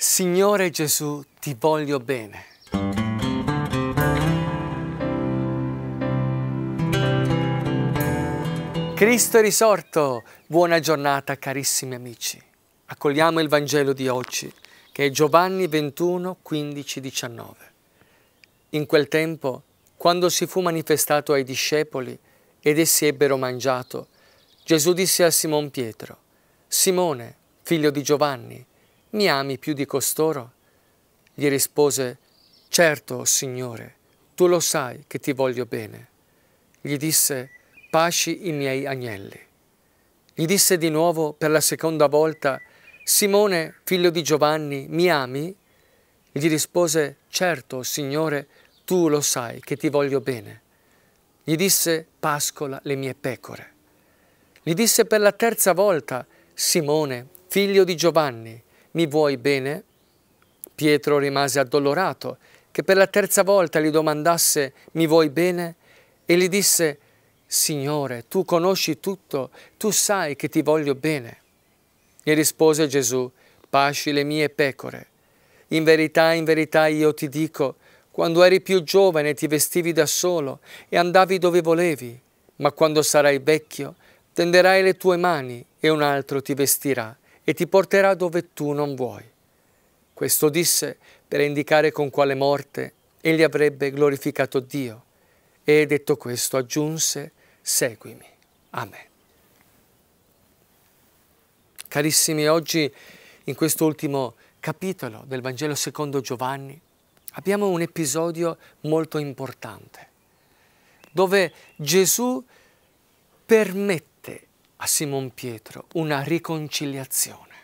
Signore Gesù, ti voglio bene. Cristo è risorto! Buona giornata carissimi amici. Accogliamo il Vangelo di oggi, che è Giovanni 21, 15, 19. In quel tempo, quando si fu manifestato ai discepoli ed essi ebbero mangiato, Gesù disse a Simon Pietro, Simone, figlio di Giovanni, mi ami più di costoro? Gli rispose, certo, Signore, tu lo sai che ti voglio bene. Gli disse, pasci i miei agnelli. Gli disse di nuovo per la seconda volta, Simone, figlio di Giovanni, mi ami? Gli rispose, certo, Signore, tu lo sai che ti voglio bene. Gli disse, pascola le mie pecore. Gli disse per la terza volta, Simone, figlio di Giovanni, mi vuoi bene? Pietro rimase addolorato che per la terza volta gli domandasse mi vuoi bene? E gli disse Signore, tu conosci tutto, tu sai che ti voglio bene. E rispose Gesù, pasci le mie pecore. In verità, in verità io ti dico, quando eri più giovane ti vestivi da solo e andavi dove volevi, ma quando sarai vecchio tenderai le tue mani e un altro ti vestirà e ti porterà dove tu non vuoi. Questo disse per indicare con quale morte egli avrebbe glorificato Dio. E detto questo aggiunse, seguimi. Amen. Carissimi, oggi in questo ultimo capitolo del Vangelo secondo Giovanni abbiamo un episodio molto importante, dove Gesù permette a Simon Pietro una riconciliazione,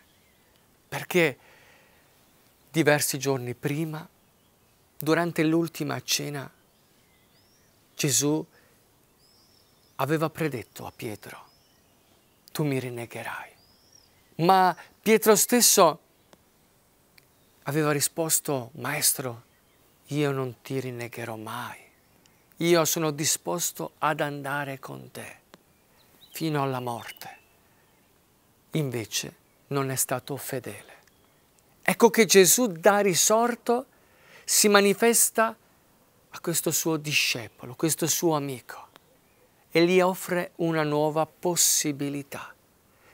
perché diversi giorni prima, durante l'ultima cena, Gesù aveva predetto a Pietro, tu mi rinnegherai. Ma Pietro stesso aveva risposto, Maestro, io non ti rinnegherò mai, io sono disposto ad andare con te fino alla morte. Invece non è stato fedele. Ecco che Gesù da risorto si manifesta a questo suo discepolo, questo suo amico, e gli offre una nuova possibilità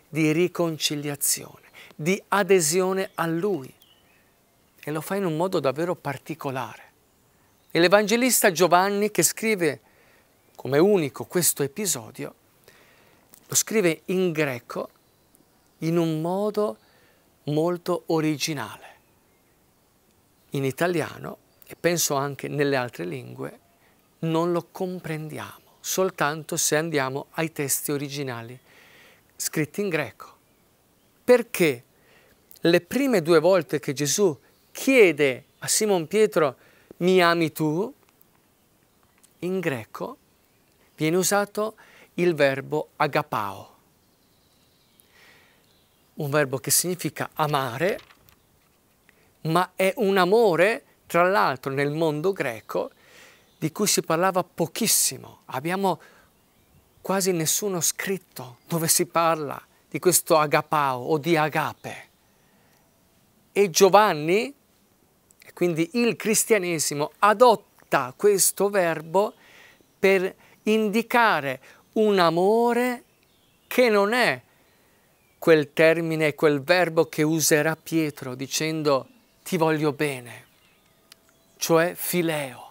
di riconciliazione, di adesione a Lui. E lo fa in un modo davvero particolare. E l'Evangelista Giovanni, che scrive come unico questo episodio, lo scrive in greco in un modo molto originale. In italiano, e penso anche nelle altre lingue, non lo comprendiamo, soltanto se andiamo ai testi originali scritti in greco. Perché le prime due volte che Gesù chiede a Simon Pietro mi ami tu, in greco viene usato il verbo agapao, un verbo che significa amare, ma è un amore, tra l'altro, nel mondo greco di cui si parlava pochissimo. Abbiamo quasi nessuno scritto dove si parla di questo agapao o di agape. E Giovanni, e quindi il cristianesimo, adotta questo verbo per indicare un amore che non è quel termine, quel verbo che userà Pietro dicendo ti voglio bene, cioè fileo,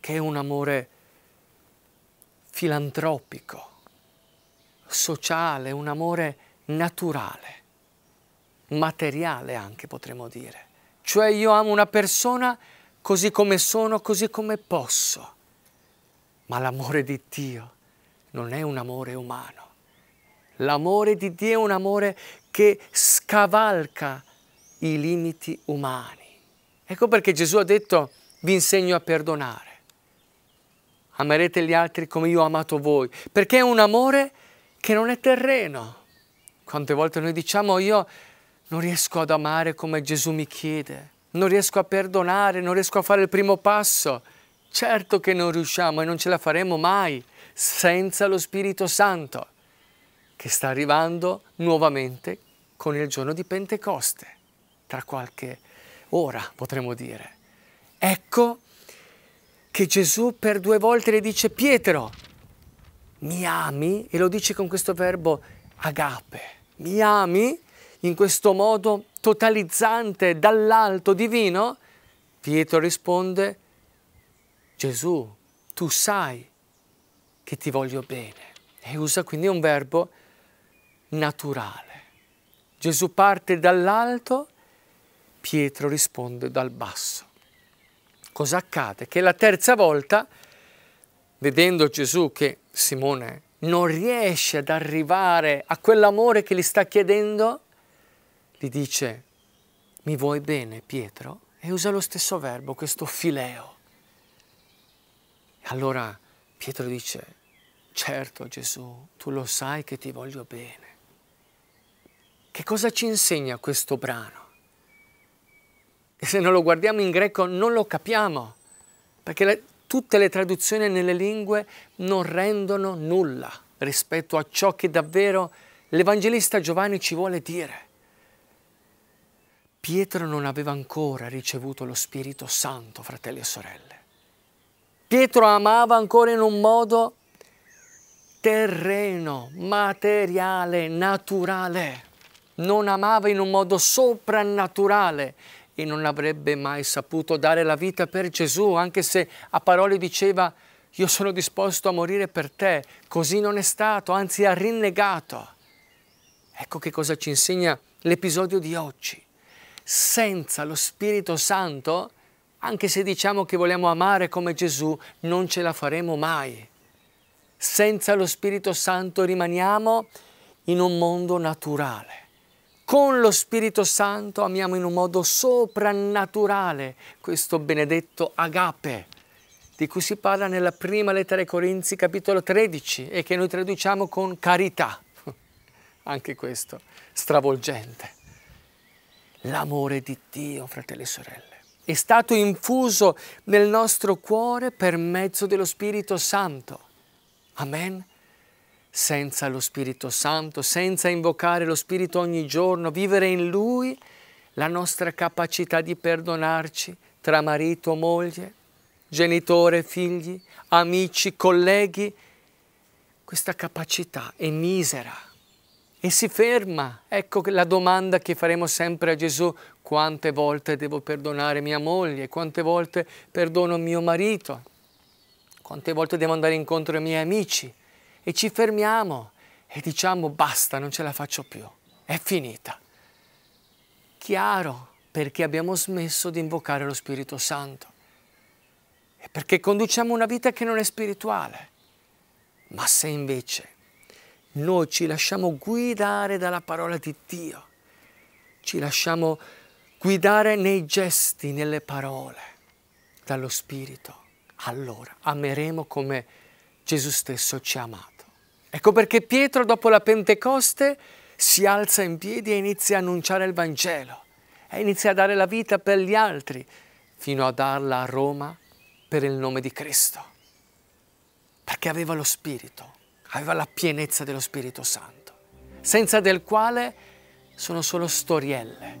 che è un amore filantropico, sociale, un amore naturale, materiale anche potremmo dire. Cioè io amo una persona così come sono, così come posso ma l'amore di Dio non è un amore umano. L'amore di Dio è un amore che scavalca i limiti umani. Ecco perché Gesù ha detto vi insegno a perdonare. Amerete gli altri come io ho amato voi, perché è un amore che non è terreno. Quante volte noi diciamo io non riesco ad amare come Gesù mi chiede, non riesco a perdonare, non riesco a fare il primo passo. Certo che non riusciamo e non ce la faremo mai senza lo Spirito Santo, che sta arrivando nuovamente con il giorno di Pentecoste, tra qualche ora potremmo dire. Ecco che Gesù per due volte le dice Pietro, mi ami? E lo dice con questo verbo agape, mi ami? In questo modo totalizzante dall'alto divino? Pietro risponde, Gesù, tu sai che ti voglio bene. E usa quindi un verbo naturale. Gesù parte dall'alto, Pietro risponde dal basso. Cosa accade? Che la terza volta, vedendo Gesù che Simone non riesce ad arrivare a quell'amore che gli sta chiedendo, gli dice, mi vuoi bene Pietro? E usa lo stesso verbo, questo fileo allora Pietro dice, certo Gesù, tu lo sai che ti voglio bene. Che cosa ci insegna questo brano? E se non lo guardiamo in greco non lo capiamo, perché le, tutte le traduzioni nelle lingue non rendono nulla rispetto a ciò che davvero l'Evangelista Giovanni ci vuole dire. Pietro non aveva ancora ricevuto lo Spirito Santo, fratelli e sorelle. Pietro amava ancora in un modo terreno, materiale, naturale. Non amava in un modo soprannaturale e non avrebbe mai saputo dare la vita per Gesù, anche se a parole diceva io sono disposto a morire per te. Così non è stato, anzi ha rinnegato. Ecco che cosa ci insegna l'episodio di oggi. Senza lo Spirito Santo anche se diciamo che vogliamo amare come Gesù, non ce la faremo mai. Senza lo Spirito Santo rimaniamo in un mondo naturale. Con lo Spirito Santo amiamo in un modo soprannaturale questo benedetto agape di cui si parla nella prima lettera ai Corinzi capitolo 13 e che noi traduciamo con carità. Anche questo, stravolgente. L'amore di Dio, fratelli e sorelle è stato infuso nel nostro cuore per mezzo dello Spirito Santo. Amen. Senza lo Spirito Santo, senza invocare lo Spirito ogni giorno, vivere in Lui, la nostra capacità di perdonarci tra marito, moglie, genitore, figli, amici, colleghi, questa capacità è misera e si ferma. Ecco la domanda che faremo sempre a Gesù, quante volte devo perdonare mia moglie, quante volte perdono mio marito, quante volte devo andare incontro ai miei amici e ci fermiamo e diciamo basta, non ce la faccio più, è finita. Chiaro, perché abbiamo smesso di invocare lo Spirito Santo e perché conduciamo una vita che non è spirituale. Ma se invece noi ci lasciamo guidare dalla parola di Dio, ci lasciamo guidare nei gesti, nelle parole, dallo Spirito. Allora ameremo come Gesù stesso ci ha amato. Ecco perché Pietro dopo la Pentecoste si alza in piedi e inizia a annunciare il Vangelo e inizia a dare la vita per gli altri fino a darla a Roma per il nome di Cristo, perché aveva lo Spirito aveva la pienezza dello Spirito Santo, senza del quale sono solo storielle,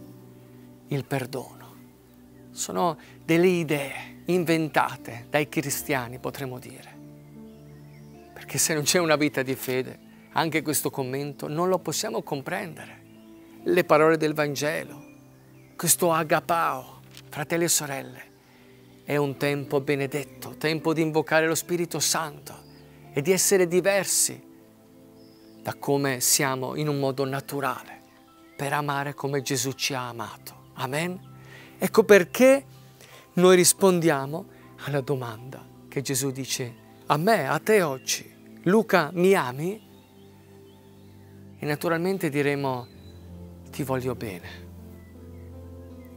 il perdono. Sono delle idee inventate dai cristiani, potremmo dire. Perché se non c'è una vita di fede, anche questo commento non lo possiamo comprendere. Le parole del Vangelo, questo agapao, fratelli e sorelle, è un tempo benedetto, tempo di invocare lo Spirito Santo, e di essere diversi da come siamo in un modo naturale per amare come Gesù ci ha amato. Amen? Ecco perché noi rispondiamo alla domanda che Gesù dice a me, a te oggi. Luca, mi ami? E naturalmente diremo ti voglio bene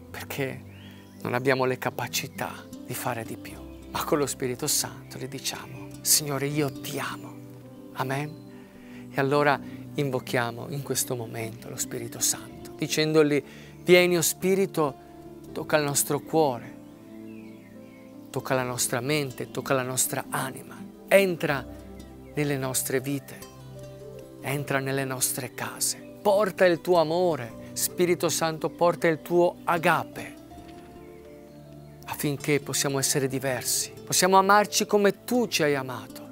perché non abbiamo le capacità di fare di più, ma con lo Spirito Santo le diciamo Signore, io ti amo. Amen. E allora invochiamo in questo momento lo Spirito Santo, dicendogli, vieni o oh Spirito, tocca il nostro cuore, tocca la nostra mente, tocca la nostra anima, entra nelle nostre vite, entra nelle nostre case, porta il tuo amore, Spirito Santo, porta il tuo agape, affinché possiamo essere diversi Possiamo amarci come tu ci hai amato.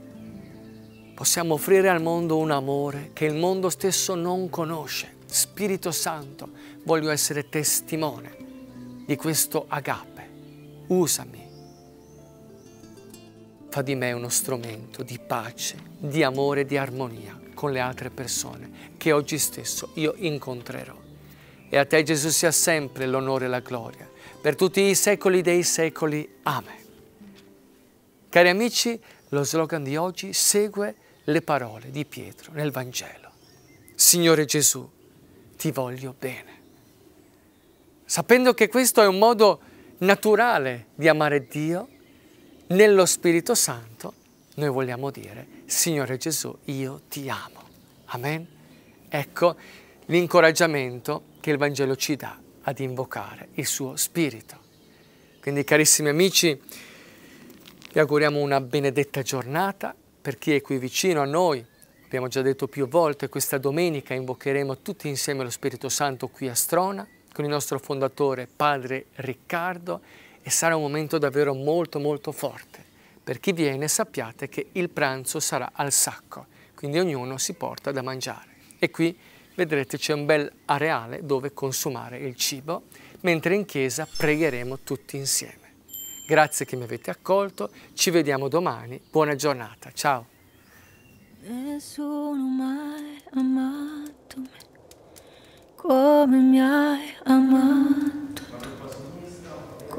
Possiamo offrire al mondo un amore che il mondo stesso non conosce. Spirito Santo, voglio essere testimone di questo agape. Usami. Fa di me uno strumento di pace, di amore, di armonia con le altre persone che oggi stesso io incontrerò. E a te Gesù sia sempre l'onore e la gloria, per tutti i secoli dei secoli. Amen. Cari amici, lo slogan di oggi segue le parole di Pietro nel Vangelo. Signore Gesù, ti voglio bene. Sapendo che questo è un modo naturale di amare Dio, nello Spirito Santo noi vogliamo dire, Signore Gesù, io ti amo. Amen. Ecco l'incoraggiamento che il Vangelo ci dà ad invocare il suo Spirito. Quindi carissimi amici, vi auguriamo una benedetta giornata per chi è qui vicino a noi. Abbiamo già detto più volte, questa domenica invocheremo tutti insieme lo Spirito Santo qui a Strona con il nostro fondatore Padre Riccardo e sarà un momento davvero molto molto forte. Per chi viene sappiate che il pranzo sarà al sacco, quindi ognuno si porta da mangiare. E qui vedrete c'è un bel areale dove consumare il cibo, mentre in chiesa pregheremo tutti insieme. Grazie che mi avete accolto, ci vediamo domani, buona giornata, ciao. Nessuno mai amato me come mi hai amato tu,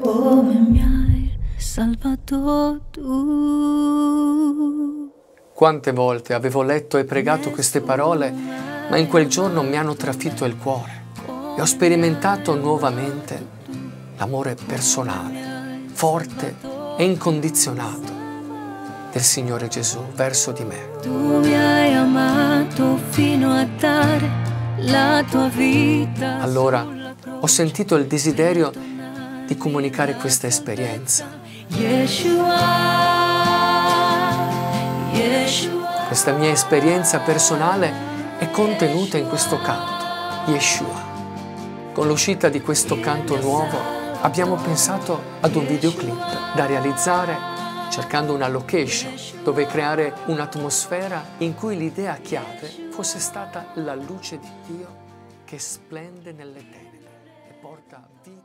come mi hai salvato tu. Quante volte avevo letto e pregato queste parole, ma in quel giorno mi hanno trafitto il cuore e ho sperimentato nuovamente l'amore personale forte e incondizionato del Signore Gesù verso di me. Tu mi hai amato fino a dare la tua vita. Allora ho sentito il desiderio di comunicare questa esperienza. Questa mia esperienza personale è contenuta in questo canto, Yeshua. Con l'uscita di questo canto nuovo, abbiamo pensato ad un videoclip da realizzare cercando una location dove creare un'atmosfera in cui l'idea chiave fosse stata la luce di Dio che splende nelle tenebre e porta via